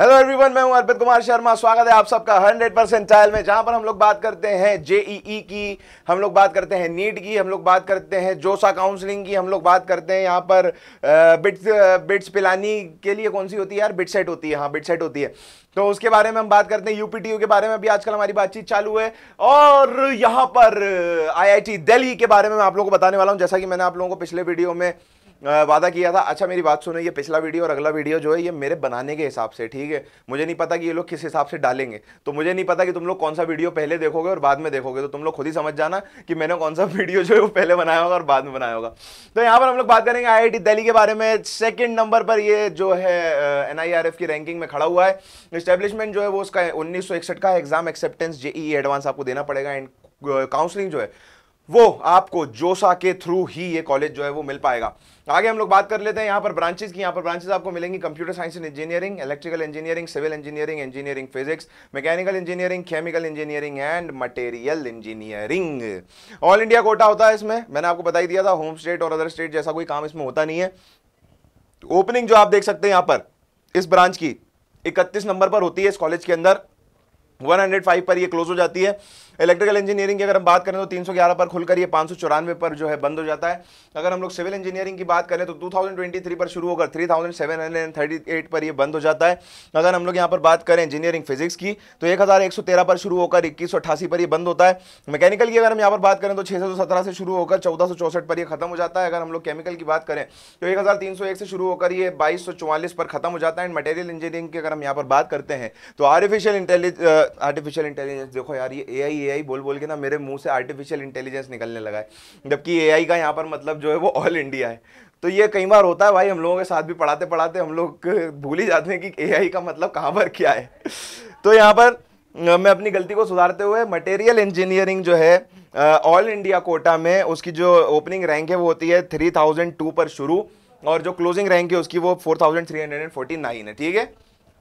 hello everyone मैं हूं अर्पित कुमार शर्मा स्वागत है आप सबका 100 परसेंट चायल में जहां पर हम लोग बात करते हैं जेईई e e की हम लोग बात करते हैं नीट की हम लोग बात करते हैं जोसा काउंसलिंग की हम लोग बात करते हैं यहां पर बिट्स बिट्स पिलानी के लिए कौन सी होती है यार बिट सेट होती है हाँ बिट सेट होती है तो उसके बारे में हम बात करते हैं यूपीटीयू के बारे में भी आजकल हमारी बातचीत चालू है और यहाँ पर आई दिल्ली के बारे में मैं आप लोगों को बताने वाला हूँ जैसा कि मैंने आप लोगों को पिछले वीडियो में वादा किया था अच्छा मेरी बात सुनो ये पिछला वीडियो और अगला वीडियो जो है ये मेरे बनाने के हिसाब से ठीक है मुझे नहीं पता कि ये लोग किस हिसाब से डालेंगे तो मुझे नहीं पता कि तुम लोग कौन सा वीडियो पहले देखोगे और बाद में देखोगे तो तुम लोग खुद ही समझ जाना कि मैंने कौन सा वीडियो जो है वो पहले बनाया होगा और बाद में बनाया होगा तो यहाँ पर हम लोग बात करेंगे आई दिल्ली के बारे में सेकेंड नंबर पर ये जो है एन की रैंकिंग में खड़ा हुआ है स्टैब्लिशमेंट जो है वो उसका उन्नीस का एग्जाम एक्सेप्टेंस जेई एडवांस आपको देना पड़ेगा एंड काउंसलिंग जो है वो आपको जोसा के थ्रू ही ये कॉलेज जो है वो मिल पाएगा आगे हम लोग बात कर लेते हैं यहाँ पर ब्रांचेज की यहाँ पर ब्रांचेस आपको मिलेंगी computer science and engineering electrical engineering civil engineering engineering physics mechanical engineering chemical engineering and material engineering all India quota होता है इसमें मैंने आपको बताई दिया था होम स्टेट और अदर स्टेट जैसा कोई काम इसमें होता नहीं है ओपनिंग जो आप देख सकते हैं यहाँ पर इस ब्रांच की इकतीस नंबर पर होती है इस कॉलेज के अंदर 105 पर ये क्लोज हो जाती है इलेक्ट्रिकल इंजीनियरिंग की अगर हम बात करें तो 311 पर खुलकर ये पाँच पर जो है बंद हो जाता है अगर हम लोग सिविल इंजीनियरिंग की बात करें तो 2023 पर शुरू होकर 3738 पर ये बंद हो जाता है अगर हम लोग यहाँ पर बात करें इंजीनियरिंग फिजिक्स की तो 1113 पर शुरू होकर इक्कीस पर ये बंद होता है मैकेनिकल की अगर हम यहाँ पर बात करें तो छः से शुरू होकर चौदह पर यह खत्म हो जाता है अगर हम लोग केमिकल की बात करें तो एक से शुरू होकर ये बाईस पर खत्म हो जाता है एंड मटेरियल इंजीनियरिंग की अगर हम यहाँ पर बात करते हैं तो आर्टिफिशियल इंटेलिजेंस आर्टिफिशियल इंटेलिजेंस देखो यार ये ए आई बोल बोल के ना मेरे मुंह से आर्टिफिशियल इंटेलिजेंस निकलने लगा है जबकि आई का यहाँ पर मतलब जो है वो ऑल इंडिया है तो ये कई बार होता है भाई हम लोगों के साथ भी पढ़ाते पढ़ाते हम लोग भूल ही जाते हैं कि आई का मतलब कहाँ पर क्या है तो यहाँ पर मैं अपनी गलती को सुधारते हुए मटेरियल इंजीनियरिंग जो है ऑल इंडिया कोटा में उसकी जो ओपनिंग रैंक है वो होती है थ्री थाउजेंड टू पर शुरू और जो क्लोजिंग रैंक है उसकी वो four thousand three hundred and forty nine है ठीक है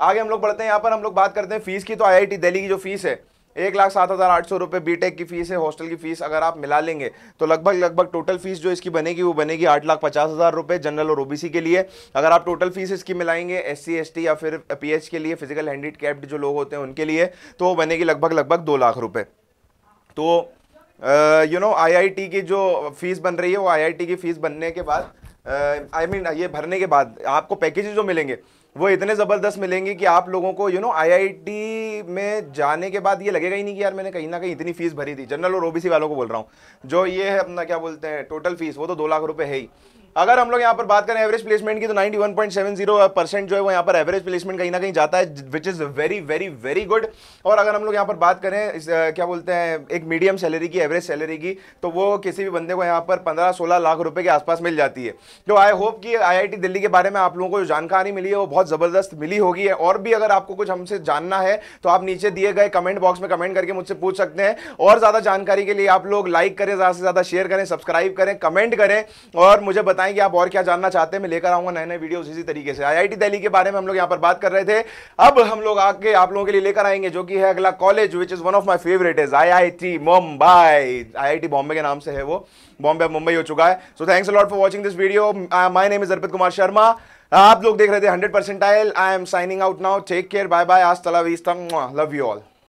आगे हम लोग बढ़ते हैं यहाँ पर हम लोग बात करते हैं फीस की तो आई दिल्ली की जो फीस है एक लाख सात हज़ार आठ सौ रुपये बी की फीस है हॉस्टल की फीस अगर आप मिला लेंगे तो लगभग लगभग टोटल फीस जो इसकी बनेगी वो बनेगी आठ लाख पचास हज़ार रुपये जनरल और ओबीसी के लिए अगर आप टोटल फीस इसकी मिलाएंगे एस सी या फिर पी के लिए फिजिकल हैंडी कैप्ड जो लोग होते हैं उनके लिए तो वो बनेगी लगभग लगभग दो लाख रुपये तो यू नो आई की जो फीस बन रही है वो आई की फीस बनने के बाद I uh, mean I mean, ये भरने के बाद आपको पैकेजेस जो मिलेंगे वो इतने ज़बरदस्त मिलेंगे कि आप लोगों को यू नो आईआईटी में जाने के बाद ये लगेगा ही नहीं कि यार मैंने कहीं ना कहीं इतनी फीस भरी थी जनरल और ओबीसी वालों को बोल रहा हूँ जो ये है अपना क्या बोलते हैं टोटल फीस वो तो दो लाख रुपए है ही अगर हम लोग यहाँ पर बात करें एवरेज प्लेसमेंट की तो 91.70 परसेंट जो है वो यहाँ पर एवरेज प्लेसमेंट कहीं ना कहीं जाता है which is very very very good और अगर हम लोग यहाँ पर बात करें इस, क्या बोलते हैं एक मीडियम सैलरी की एवरेज सैलरी की तो वो किसी भी बंदे को यहाँ पर पंद्रह सोलह लाख रुपये के आसपास मिल जाती है तो आई होप कि आई दिल्ली के बारे में आप लोगों को जो जानकारी मिली है वो बहुत ज़बरदस्त मिली होगी और भी अगर आपको कुछ हमसे जानना है तो आप नीचे दिए गए कमेंट बॉक्स में कमेंट करके मुझसे पूछ सकते हैं और ज़्यादा जानकारी के लिए आप लोग लाइक करें ज़्यादा से ज़्यादा शेयर करें सब्सक्राइब करें कमेंट करें और मुझे बताएं बताएं कि आप और क्या जानना चाहते हैं मैं लेकर आऊंगा नए नए वीडियोस इसी तरीके से आईआईटी दिल्ली के बारे में हम लोग यहाँ पर बात कर रहे थे अब हम लोग आके आप लोगों के लिए लेकर आएंगे जो कि है अगला college which is one of my favourite is I Mumbai I Bombay के नाम से है वो बॉम्बे मुंबई हो चुका है so thanks lot for watching this video my name is Arpit Kumar Sharma आप लोग देख रहे थे hundred percent I am signing out now take care bye bye आज तला लव यू ऑल